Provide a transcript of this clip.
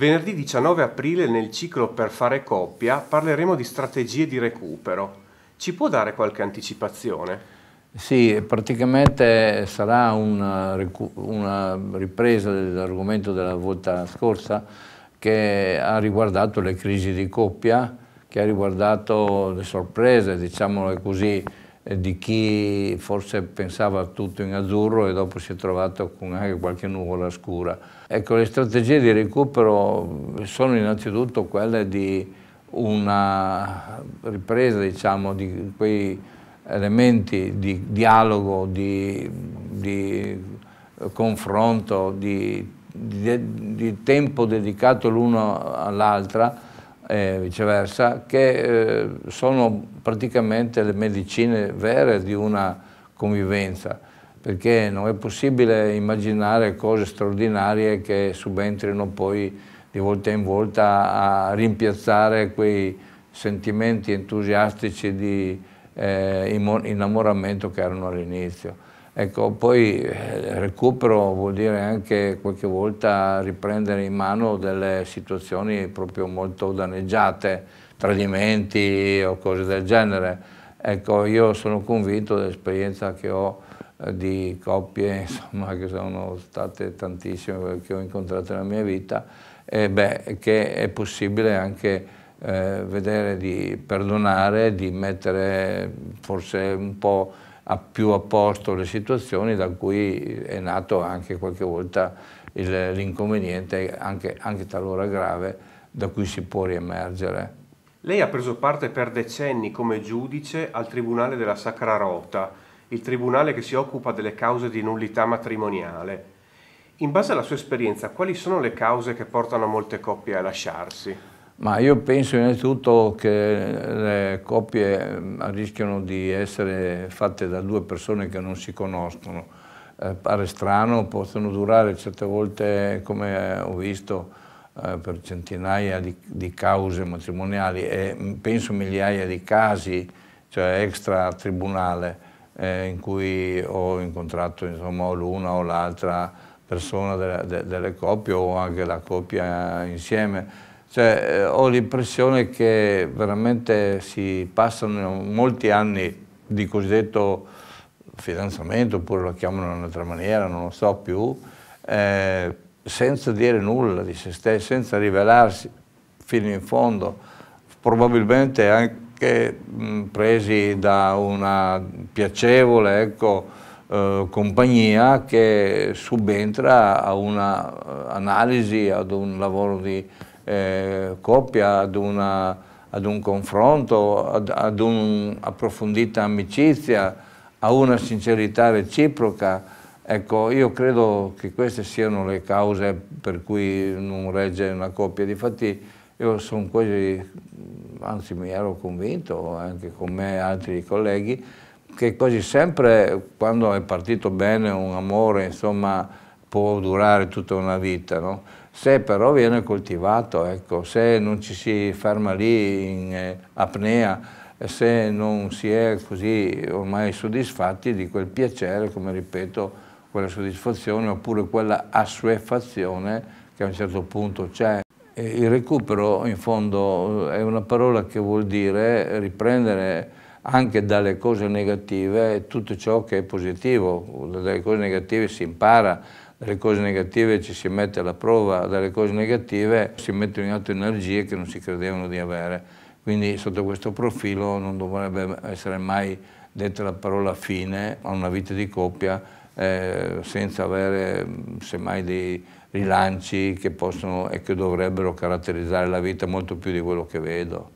Venerdì 19 aprile nel ciclo Per fare coppia parleremo di strategie di recupero. Ci può dare qualche anticipazione? Sì, praticamente sarà una, una ripresa dell'argomento della volta scorsa che ha riguardato le crisi di coppia, che ha riguardato le sorprese, diciamolo così, eh, di chi forse pensava tutto in azzurro e dopo si è trovato con anche eh, qualche nuvola scura. Ecco, le strategie di recupero sono innanzitutto quelle di una ripresa diciamo, di quei elementi di dialogo, di, di eh, confronto, di, di, di tempo dedicato l'uno all'altra e viceversa, che eh, sono praticamente le medicine vere di una convivenza, perché non è possibile immaginare cose straordinarie che subentrino poi di volta in volta a rimpiazzare quei sentimenti entusiastici di eh, innamoramento che erano all'inizio. Ecco, poi eh, recupero vuol dire anche qualche volta riprendere in mano delle situazioni proprio molto danneggiate, tradimenti o cose del genere. Ecco, io sono convinto dell'esperienza che ho eh, di coppie insomma, che sono state tantissime eh, che ho incontrato nella mia vita, e beh, che è possibile anche eh, vedere di perdonare, di mettere forse un po' ha più a posto le situazioni da cui è nato anche qualche volta l'inconveniente, anche, anche talora grave, da cui si può riemergere. Lei ha preso parte per decenni come giudice al Tribunale della Sacra Rota, il tribunale che si occupa delle cause di nullità matrimoniale. In base alla sua esperienza, quali sono le cause che portano molte coppie a lasciarsi? Ma io penso innanzitutto che le coppie eh, rischiano di essere fatte da due persone che non si conoscono. Eh, pare strano, possono durare certe volte, come ho visto, eh, per centinaia di, di, cause matrimoniali e mm, penso migliaia di casi, cioè extra tribunale, eh, in cui ho incontrato l'una o l'altra persona de, delle coppie o anche la coppia insieme cioè, eh, ho l'impressione che veramente si passano molti anni di cosiddetto fidanzamento, oppure lo chiamano in un'altra maniera, non lo so più, eh, senza dire nulla di se stessi, senza rivelarsi fino in fondo, probabilmente anche mh, presi da una piacevole ecco, eh, compagnia che subentra a un'analisi, eh, ad un lavoro di eh, coppia, ad, una, ad, un confronto, ad, ad un'approfondita amicizia, a una sincerità reciproca. Ecco, io credo che queste siano le cause per cui non regge una coppia. Difatti io sono quasi, anzi mi ero convinto, anche con me e altri colleghi, che quasi sempre quando è partito bene un amore, insomma, può durare tutta una vita, no? se però viene coltivato, ecco, se non ci si ferma lì in eh, apnea, eh, se non si è così ormai soddisfatti di quel piacere, come ripeto, quella soddisfazione oppure quella assuefazione che a un certo punto c'è. Il recupero in fondo eh, è una parola che vuol dire riprendere anche dalle cose negative tutto ciò che è positivo, dalle cose negative si impara, dalle cose negative ci si mette alla prova, dalle cose negative si mettono in atto energie che non si credevano di avere. Quindi sotto questo profilo non dovrebbe essere mai detta la parola fine a una vita di coppia eh, senza avere mm, semmai dei rilanci che possono e che dovrebbero caratterizzare la vita molto più di quello che vedo.